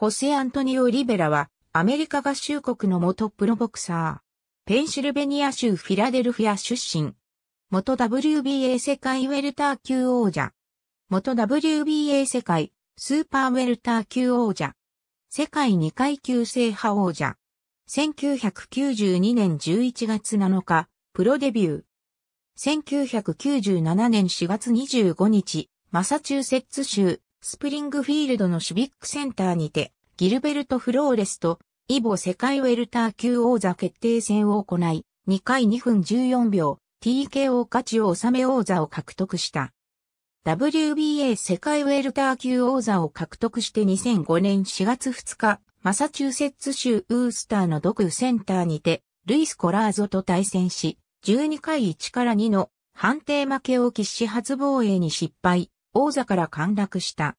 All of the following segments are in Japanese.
ホセ・アントニオ・リベラは、アメリカ合衆国の元プロボクサー。ペンシルベニア州フィラデルフィア出身。元 WBA 世界ウェルター級王者。元 WBA 世界スーパーウェルター級王者。世界2階級制覇王者。1992年11月7日、プロデビュー。1997年4月25日、マサチューセッツ州、スプリングフィールドのシビックセンターにて、ギルベルト・フローレスと、イボ世界ウェルター級王座決定戦を行い、2回2分14秒、TKO 価値を収め王座を獲得した。WBA 世界ウェルター級王座を獲得して2005年4月2日、マサチューセッツ州ウースターのドクセンターにて、ルイス・コラーゾと対戦し、12回1から2の判定負けを喫し初防衛に失敗。王座から陥落した。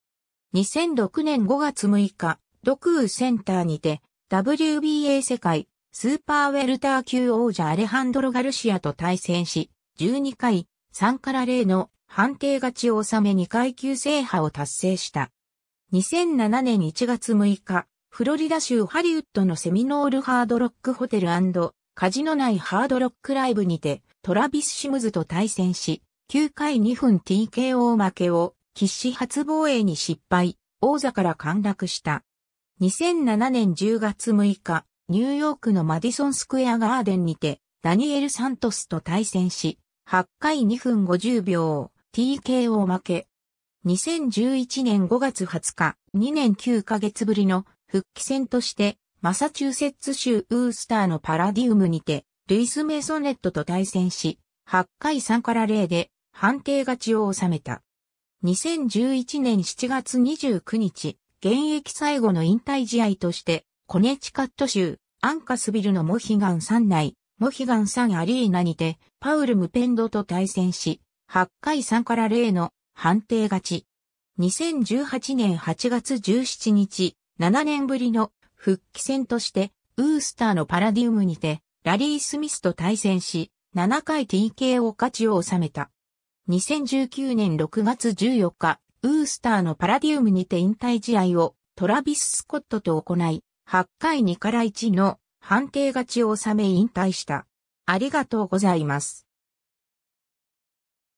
2006年5月6日、ドクーセンターにて、WBA 世界スーパーウェルター級王者アレハンドロ・ガルシアと対戦し、12回3から0の判定勝ちを収め2階級制覇を達成した。2007年1月6日、フロリダ州ハリウッドのセミノールハードロックホテルカジノ内ハードロックライブにてトラビス・シムズと対戦し、9回2分 TKO 負けを必死初防衛に失敗、王座から陥落した。2007年10月6日、ニューヨークのマディソンスクエアガーデンにて、ダニエル・サントスと対戦し、8回2分50秒、TKO 負け。2011年5月20日、2年9ヶ月ぶりの復帰戦として、マサチューセッツ州ウースターのパラディウムにて、ルイス・メイソネットと対戦し、8回3から0で判定勝ちを収めた。2011年7月29日、現役最後の引退試合として、コネチカット州、アンカスビルのモヒガン3内、モヒガン3アリーナにて、パウル・ムペンドと対戦し、8回3から0の判定勝ち。2018年8月17日、7年ぶりの復帰戦として、ウースターのパラディウムにて、ラリー・スミスと対戦し、7回 TK を勝ちを収めた。2019年6月14日、ウースターのパラディウムにて引退試合をトラビス・スコットと行い、8回2から1の判定勝ちを収め引退した。ありがとうございます。